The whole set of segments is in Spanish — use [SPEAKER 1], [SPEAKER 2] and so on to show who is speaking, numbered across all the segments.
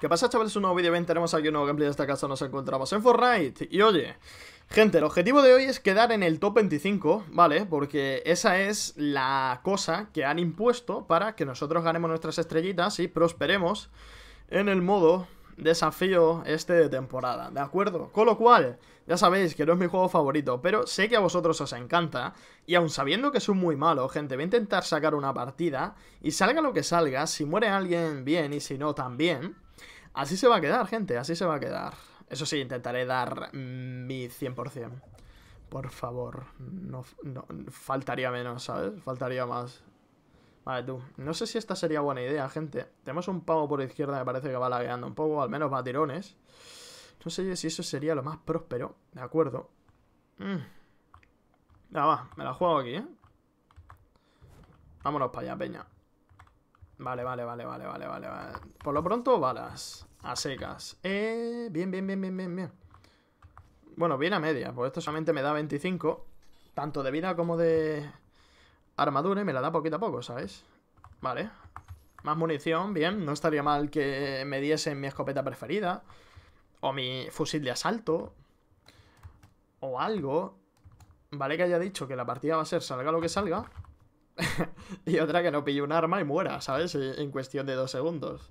[SPEAKER 1] ¿Qué pasa chavales? Un nuevo vídeo, bien, tenemos aquí un nuevo gameplay de esta casa, nos encontramos en Fortnite Y oye, gente, el objetivo de hoy es quedar en el top 25, ¿vale? Porque esa es la cosa que han impuesto para que nosotros ganemos nuestras estrellitas y prosperemos en el modo desafío este de temporada, ¿de acuerdo? Con lo cual, ya sabéis que no es mi juego favorito, pero sé que a vosotros os encanta, y aun sabiendo que es un muy malo, gente, voy a intentar sacar una partida, y salga lo que salga, si muere alguien bien y si no también... Así se va a quedar, gente, así se va a quedar. Eso sí, intentaré dar mm, mi 100%. Por favor, no, faltaría menos, ¿sabes? Faltaría más. Vale, tú. No sé si esta sería buena idea, gente. Tenemos un pavo por izquierda, me parece que va lagueando un poco, al menos va a tirones. No sé si eso sería lo más próspero. De acuerdo. Mm. Ya va, me la juego aquí, ¿eh? Vámonos para allá, peña. Vale, vale, vale, vale, vale, vale, Por lo pronto, balas. A secas. Eh, bien, bien, bien, bien, bien, bien. Bueno, bien a media, pues esto solamente me da 25. Tanto de vida como de armadura y me la da poquito a poco, ¿sabes? Vale. Más munición, bien. No estaría mal que me diesen mi escopeta preferida. O mi fusil de asalto. O algo. Vale que haya dicho que la partida va a ser salga lo que salga. y otra que no pille un arma y muera, ¿sabes? E, en cuestión de dos segundos.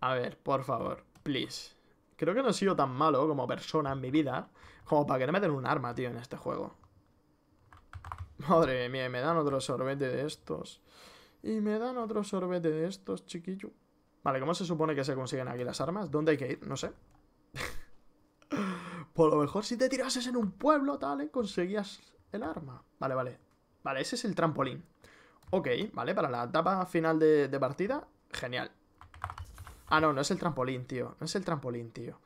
[SPEAKER 1] A ver, por favor, please. Creo que no he sido tan malo como persona en mi vida como para que no me den un arma, tío, en este juego. Madre mía, me dan otro sorbete de estos. Y me dan otro sorbete de estos, chiquillo. Vale, ¿cómo se supone que se consiguen aquí las armas? ¿Dónde hay que ir? No sé. Por lo mejor si te tirases en un pueblo, tal, ¿eh? conseguías el arma. Vale, vale. Vale, ese es el trampolín. Ok, vale, para la etapa final de, partida, genial. Ah, no, no es el trampolín, tío. No es el trampolín, tío.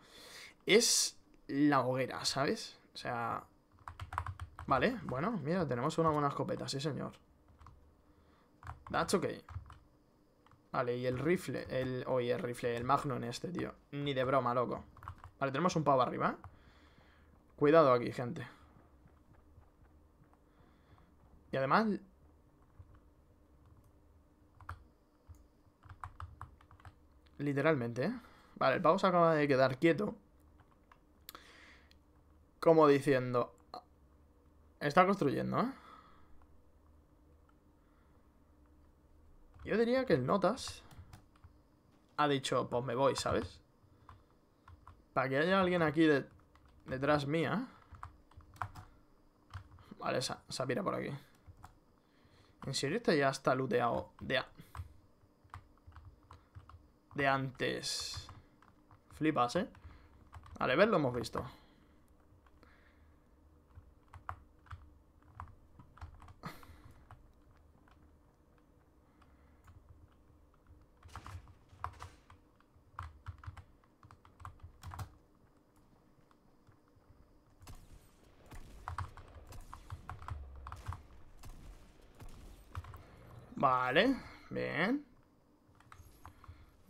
[SPEAKER 1] Es la hoguera, ¿sabes? O sea... Vale, bueno, mira, tenemos una buena escopeta, sí señor. That's ok Vale, y el rifle, el... Oye, el rifle, el magnum este, tío. Ni de broma, loco. Vale, tenemos un pavo arriba. Cuidado aquí, gente. Y además... Literalmente, ¿eh? Vale, el pavo se acaba de quedar quieto. Como diciendo... Está construyendo, ¿eh? Yo diría que el Notas ha dicho, pues me voy, ¿sabes? Para que haya alguien aquí detrás mía. Vale, esa, esa pira por aquí. ¿En serio este ya está looteado? De, antes. Flipas, ¿eh? a ver lo hemos visto. Vale, bien.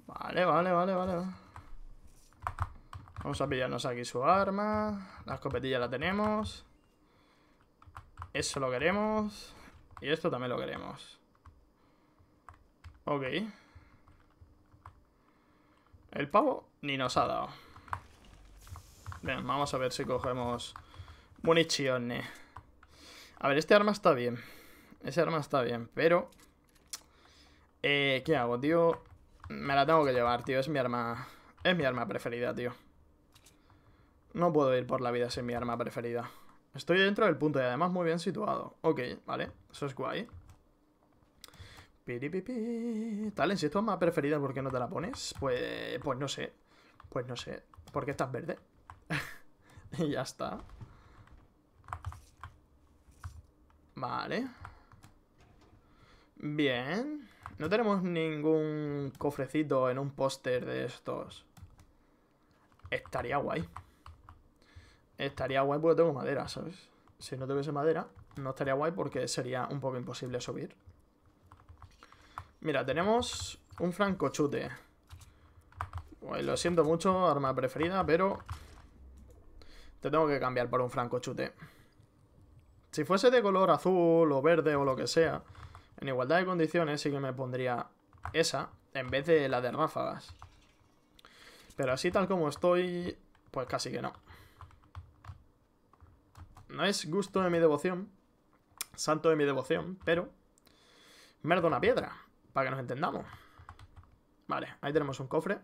[SPEAKER 1] Vale, vale, vale, vale. Vamos a pillarnos aquí su arma. La escopetilla la tenemos. Eso lo queremos. Y esto también lo queremos. Ok. El pavo ni nos ha dado. Bien, vamos a ver si cogemos municiones. A ver, este arma está bien. Ese arma está bien, pero... Eh, ¿qué hago, tío? Me la tengo que llevar, tío. Es mi arma... Es mi arma preferida, tío. No puedo ir por la vida sin mi arma preferida. Estoy dentro del punto y además muy bien situado. Ok, vale. Eso es guay. Piripipi. Tal, si es tu arma preferida, ¿por qué no te la pones? Pues, pues no sé. Pues no sé. ¿Por qué estás verde? y ya está. Vale. Bien. No tenemos ningún cofrecito en un póster de estos. Estaría guay. Estaría guay porque tengo madera, ¿sabes? Si no tuviese madera, no estaría guay porque sería un poco imposible subir. Mira, tenemos un francochute. Pues lo siento mucho, arma preferida, pero... Te tengo que cambiar por un francochute. Si fuese de color azul o verde o lo que sea, en igualdad de condiciones sí que me pondría esa en vez de la de ráfagas. Pero así tal como estoy, pues casi que no. No es gusto de mi devoción, santo de mi devoción, pero... Merda una piedra, para que nos entendamos. Vale, ahí tenemos un cofre.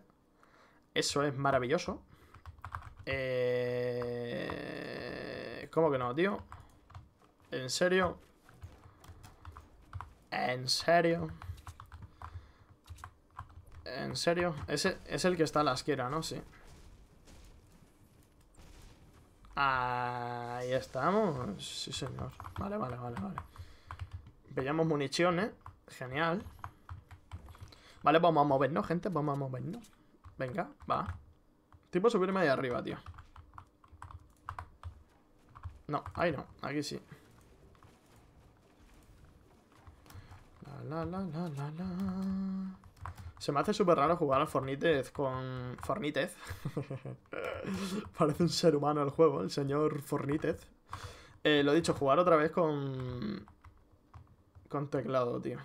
[SPEAKER 1] Eso es maravilloso. Eh, ¿Cómo que no, tío? ¿En serio? ¿En serio? ¿En serio? Ese es el que está a la izquierda, ¿no? Sí. Ahí estamos. Sí, señor. Vale, vale, vale, vale. municiones municiones, ¿eh? Genial. Vale, vamos a movernos, gente. Vamos a movernos. Venga, va. Tipo subirme ahí arriba, tío. No, ahí no. Aquí sí. Se me hace súper raro jugar a Fornitez con... Fornitez. Parece un ser humano el juego, el señor Fornitez. Eh, lo he dicho, jugar otra vez con... Con teclado, tío.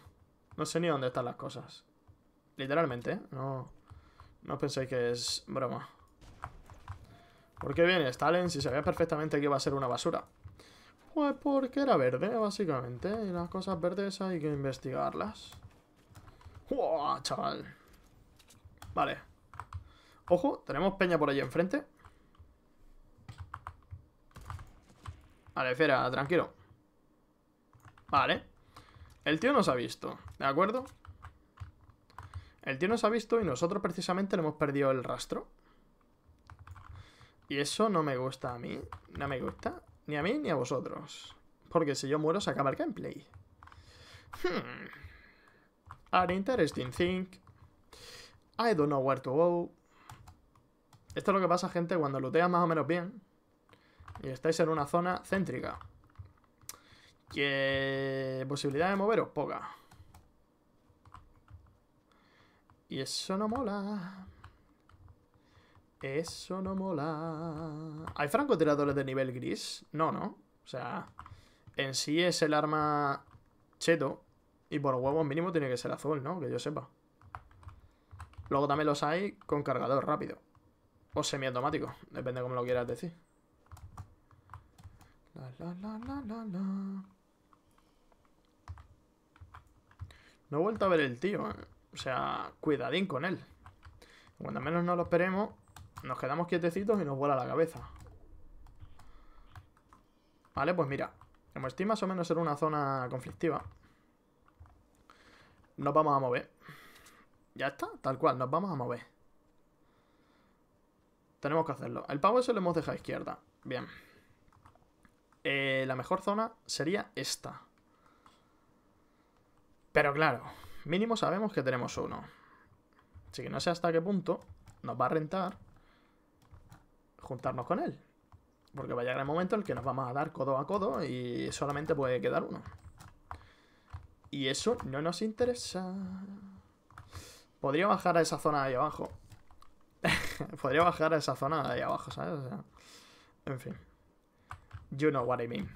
[SPEAKER 1] No sé ni dónde están las cosas. Literalmente, ¿eh? No, no penséis que es broma. ¿Por qué viene Stalin si sabías perfectamente que iba a ser una basura? Pues porque era verde, básicamente. Y las cosas verdes hay que investigarlas. ¡Wow, chaval! Vale. Ojo, tenemos peña por allí enfrente. Vale, espera tranquilo. Vale. El tío nos ha visto, ¿de acuerdo? El tío nos ha visto y nosotros precisamente le hemos perdido el rastro. Y eso no me gusta a mí. No me gusta. Ni a mí ni a vosotros. Porque si yo muero se acaba el gameplay. Hmm. An interesting thing. I don't know where to go. Esto es lo que pasa, gente, cuando looteas más o menos bien. Y estáis en una zona céntrica. Que... Posibilidad de moveros, poca. Y eso no mola. Eso no mola. ¿Hay francotiradores de nivel gris? No, no. O sea, en sí es el arma cheto. Y por huevos mínimo tiene que ser azul, ¿no? Que yo sepa. Luego también los hay con cargador rápido. O semiautomático. Depende cómo lo quieras decir. La, la, la, la, la, No he vuelto a ver el tío. Eh. O sea, cuidadín con él. Cuando menos no lo esperemos, nos quedamos quietecitos y nos vuela la cabeza. Vale, pues mira. hemos estoy más o menos en una zona conflictiva. Nos vamos a mover. Ya está, tal cual, nos vamos a mover. Tenemos que hacerlo. El pavo se lo hemos dejado a izquierda. Bien. Eh, la mejor zona sería esta. Pero claro, mínimo sabemos que tenemos uno. Así que no sé hasta qué punto nos va a rentar juntarnos con él. Porque va a llegar el momento en el que nos vamos a dar codo a codo y solamente puede quedar uno. Y eso no nos interesa. Podría bajar a esa zona de ahí abajo. Podría bajar a esa zona de ahí abajo, ¿sabes? O sea, en fin. You know what I mean.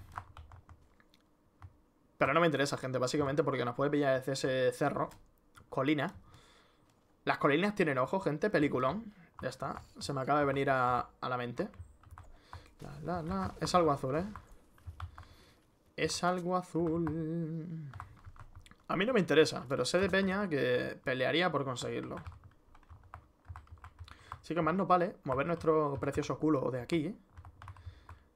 [SPEAKER 1] Pero no me interesa, gente, básicamente porque nos puede pillar ese cerro. Colina. Las colinas tienen ojo, gente, peliculón. Ya está. Se me acaba de venir a, la mente. La, la, la. Es algo azul, ¿eh? Es algo azul. A mí no me interesa, pero sé de peña que pelearía por conseguirlo. Así que más nos vale mover nuestro precioso culo de aquí,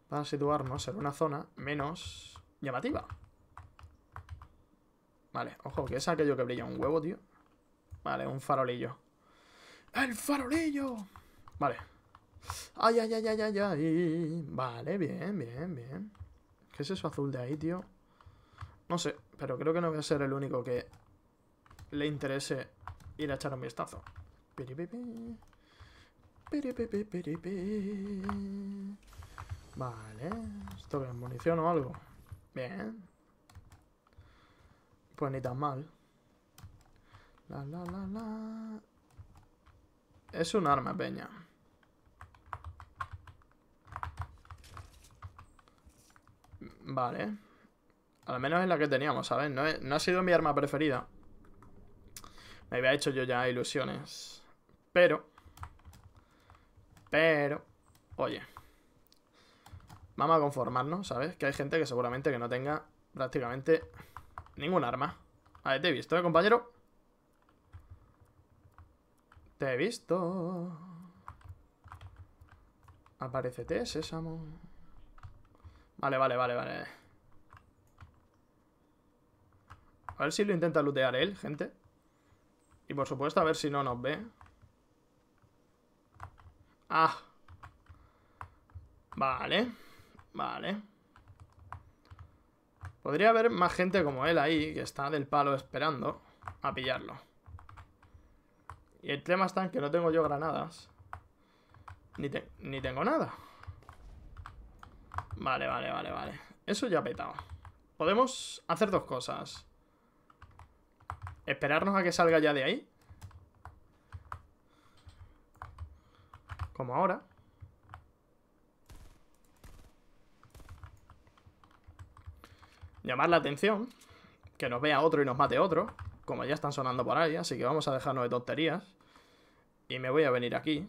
[SPEAKER 1] Para situarnos en una zona menos llamativa. Vale, ojo, que es aquello que brilla un huevo, tío. Vale, un farolillo. ¡El farolillo! Vale. Ay, ay, ay, ay, ay, ay. Vale, bien, bien, bien. ¿Qué es eso azul de ahí, tío? No sé, pero creo que no voy a ser el único que le interese ir a echar un vistazo. Piripipi. Piripipi, piripi! Vale. ¿Esto que es munición o algo? Bien. Pues ni tan mal. La, la, la, la. Es un arma, peña. Vale. Al menos es la que teníamos, ¿sabes? No, ha sido mi arma preferida. Me había hecho yo ya ilusiones. Pero... Pero... Oye. Vamos a conformarnos, ¿sabes? Que hay gente que seguramente que no tenga prácticamente ningún arma. A ver, te he visto, eh, compañero? he visto. Aparecete, sésamo. Vale, vale, vale, vale. A ver si lo intenta lootear él, gente. Y por supuesto, a ver si no nos ve. Ah. Vale. Vale. Podría haber más gente como él ahí, que está del palo esperando a pillarlo. Y el tema está en que no tengo yo granadas. Ni, tengo nada. Vale, vale, vale, vale. Eso ya ha petado. Podemos hacer dos cosas. Esperarnos a que salga ya de ahí. Como ahora. Llamar la atención. Que nos vea otro y nos mate otro como ya están sonando por ahí, así que vamos a dejarnos de tonterías. Y me voy a venir aquí.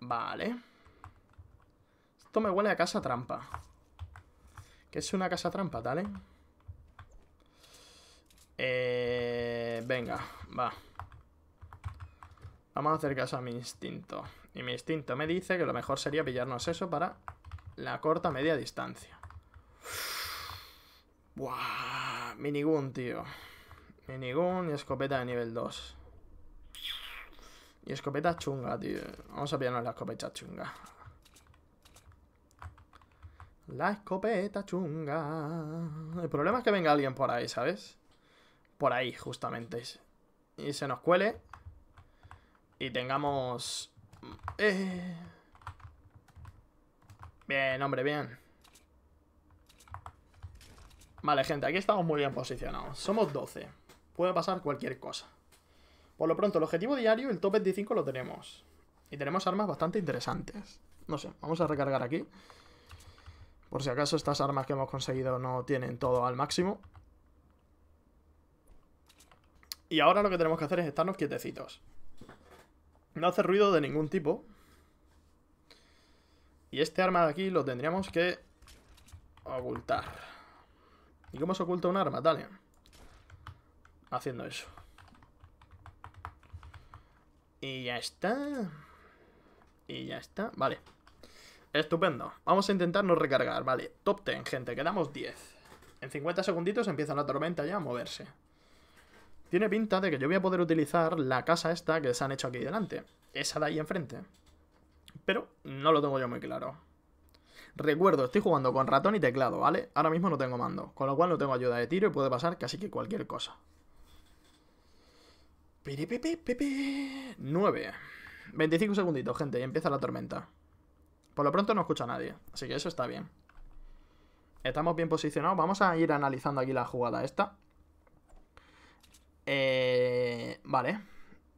[SPEAKER 1] Vale. Esto me huele a casa trampa. que es una casa trampa, ¿vale? ¿eh? Eh, venga, va. Vamos a hacer caso a mi instinto. Y mi instinto me dice que lo mejor sería pillarnos eso para la corta media distancia. Buah, minigun, tío. Minigun y escopeta de nivel 2. Y escopeta chunga, tío. Vamos a pillarnos la escopeta chunga. La escopeta chunga. El problema es que venga alguien por ahí, ¿sabes? Por ahí, justamente. Y se nos cuele. Y tengamos... Eh... Bien, hombre, bien. Vale, gente, aquí estamos muy bien posicionados. Somos 12. Puede pasar cualquier cosa. Por lo pronto, el objetivo diario, el top 25, lo tenemos. Y tenemos armas bastante interesantes. No sé, vamos a recargar aquí. Por si acaso estas armas que hemos conseguido no tienen todo al máximo. Y ahora lo que tenemos que hacer es estarnos quietecitos. No hace ruido de ningún tipo. Y este arma de aquí lo tendríamos que ocultar. ¿Y cómo se oculta un arma? Dale. Haciendo eso. Y ya está. Y ya está. Vale. Estupendo. Vamos a intentarnos recargar. Vale. Top 10, gente. Quedamos 10. En 50 segunditos empieza la tormenta ya a moverse. Tiene pinta de que yo voy a poder utilizar la casa esta que se han hecho aquí delante. Esa de ahí enfrente. Pero no lo tengo yo muy claro. Recuerdo, estoy jugando con ratón y teclado, ¿vale? Ahora mismo no tengo mando, con lo cual no tengo ayuda de tiro y puede pasar casi que cualquier cosa. 9. 25 segunditos, gente, y empieza la tormenta. Por lo pronto no escucha a nadie, así que eso está bien. Estamos bien posicionados. Vamos a ir analizando aquí la jugada esta. Eh, vale.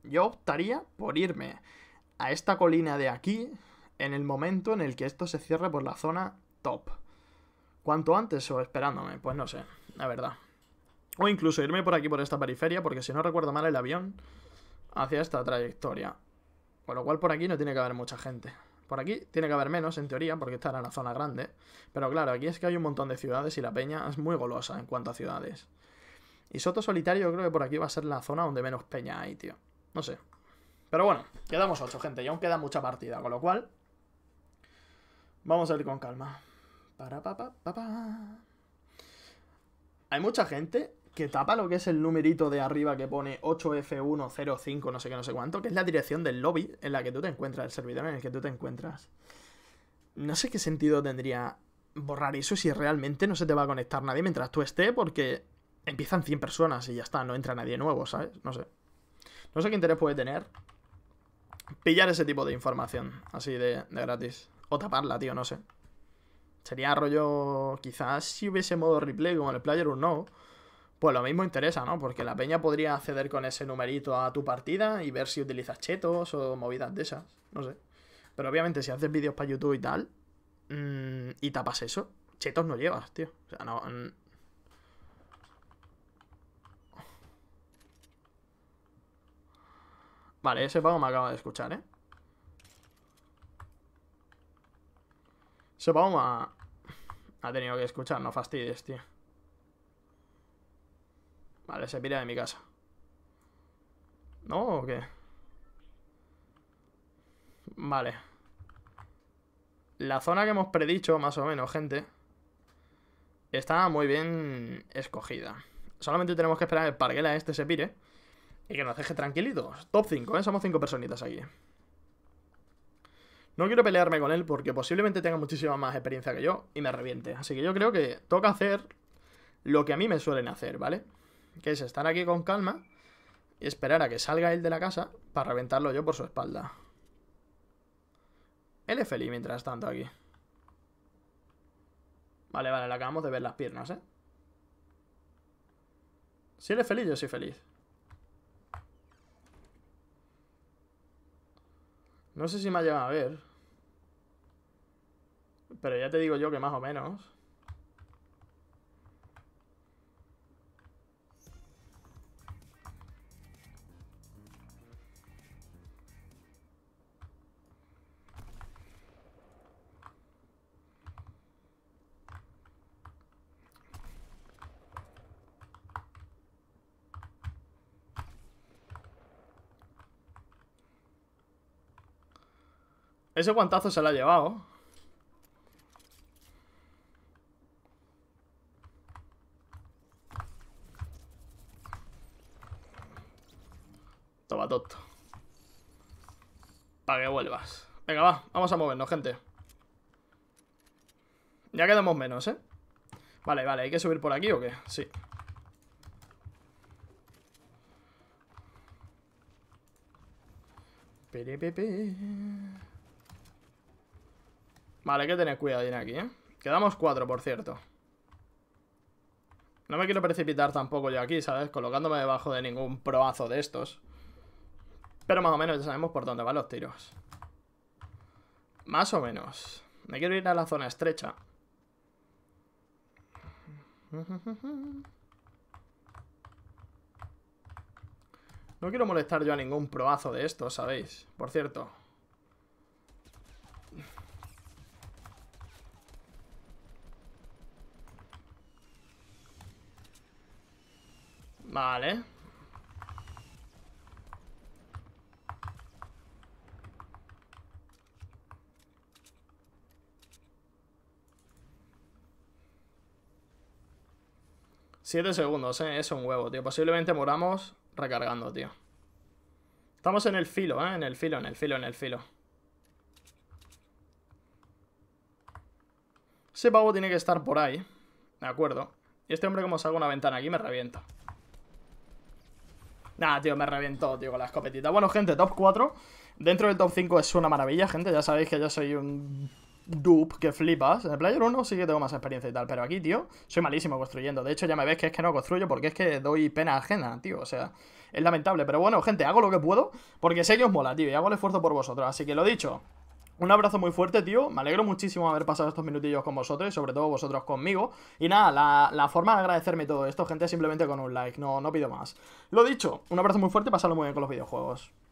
[SPEAKER 1] Yo optaría por irme a esta colina de aquí en el momento en el que esto se cierre por la zona top. cuanto antes o esperándome? Pues no sé, la verdad. O incluso irme por aquí, por esta periferia, porque si no recuerdo mal el avión, hacia esta trayectoria. Con lo cual por aquí no tiene que haber mucha gente. Por aquí tiene que haber menos, en teoría, porque estará era la zona grande. Pero claro, aquí es que hay un montón de ciudades y la peña es muy golosa en cuanto a ciudades. Y Soto Solitario creo que por aquí va a ser la zona donde menos peña hay, tío. No sé, pero bueno, quedamos 8, gente. Y aún queda mucha partida, con lo cual... Vamos a ir con calma. Para, pa, pa, Hay mucha gente que tapa lo que es el numerito de arriba que pone 8F105, no sé qué, no sé cuánto, que es la dirección del lobby en la que tú te encuentras, el servidor en el que tú te encuentras. No sé qué sentido tendría borrar eso si realmente no se te va a conectar nadie mientras tú estés, porque empiezan 100 personas y ya está, no entra nadie nuevo, ¿sabes? No sé. No sé qué interés puede tener pillar ese tipo de información, así de, de gratis. O taparla, tío, no sé. Sería rollo, quizás si hubiese modo replay como el Player no pues lo mismo interesa, ¿no? Porque la peña podría acceder con ese numerito a tu partida y ver si utilizas chetos o movidas de esas, no sé. Pero obviamente si haces vídeos para YouTube y tal, mm, y tapas eso, chetos no llevas, tío. O sea, no, Vale, ese pavo me acaba de escuchar, ¿eh? Ese pavo me ha... ha tenido que escuchar, no fastidies, tío. Vale, se pira de mi casa. ¿No o qué? Vale. La zona que hemos predicho, más o menos, gente, está muy bien escogida. Solamente tenemos que esperar el la este se pire. Y que nos deje tranquilitos. Top 5, ¿eh? Somos 5 personitas aquí. No quiero pelearme con él porque posiblemente tenga muchísima más experiencia que yo y me reviente. Así que yo creo que toca hacer lo que a mí me suelen hacer, ¿vale? Que es estar aquí con calma y esperar a que salga él de la casa para reventarlo yo por su espalda. Él es feliz mientras tanto aquí. Vale, vale, le acabamos de ver las piernas, ¿eh? Si él es feliz, yo soy feliz. No sé si me ha llegado a ver. Pero ya te digo yo que más o menos. Ese guantazo se lo ha llevado. Toma, toto. Para que vuelvas. Venga, va. Vamos a movernos, gente. Ya quedamos menos, ¿eh? Vale, vale. ¿Hay que subir por aquí o qué? Sí. Pi-pi-pi... Vale, hay que tener cuidado aquí, ¿eh? Quedamos cuatro, por cierto. No me quiero precipitar tampoco yo aquí, ¿sabes? Colocándome debajo de ningún probazo de estos. Pero más o menos ya sabemos por dónde van los tiros. Más o menos. Me quiero ir a la zona estrecha. No quiero molestar yo a ningún probazo de estos, ¿sabéis? Por cierto, Vale. Siete segundos, ¿eh? Es un huevo, tío. Posiblemente moramos recargando, tío. Estamos en el filo, ¿eh? En el filo, en el filo, en el filo. Ese pavo tiene que estar por ahí. De acuerdo. Y este hombre como salga una ventana aquí me revienta. Nah, tío, me reventó, tío, con la escopetita. Bueno, gente, top 4. Dentro del top 5 es una maravilla, gente. Ya sabéis que yo soy un dupe que flipas. En el Player 1 sí que tengo más experiencia y tal, pero aquí, tío, soy malísimo construyendo. De hecho, ya me ves que es que no construyo porque es que doy pena ajena, tío. O sea, es lamentable. Pero bueno, gente, hago lo que puedo porque sé que os mola, tío, y hago el esfuerzo por vosotros. Así que lo dicho, un abrazo muy fuerte, tío. Me alegro muchísimo haber pasado estos minutillos con vosotros y sobre todo vosotros conmigo. Y nada, la, forma de agradecerme todo esto, gente, es simplemente con un like. No, no pido más. Lo dicho, un abrazo muy fuerte y pasadlo muy bien con los videojuegos.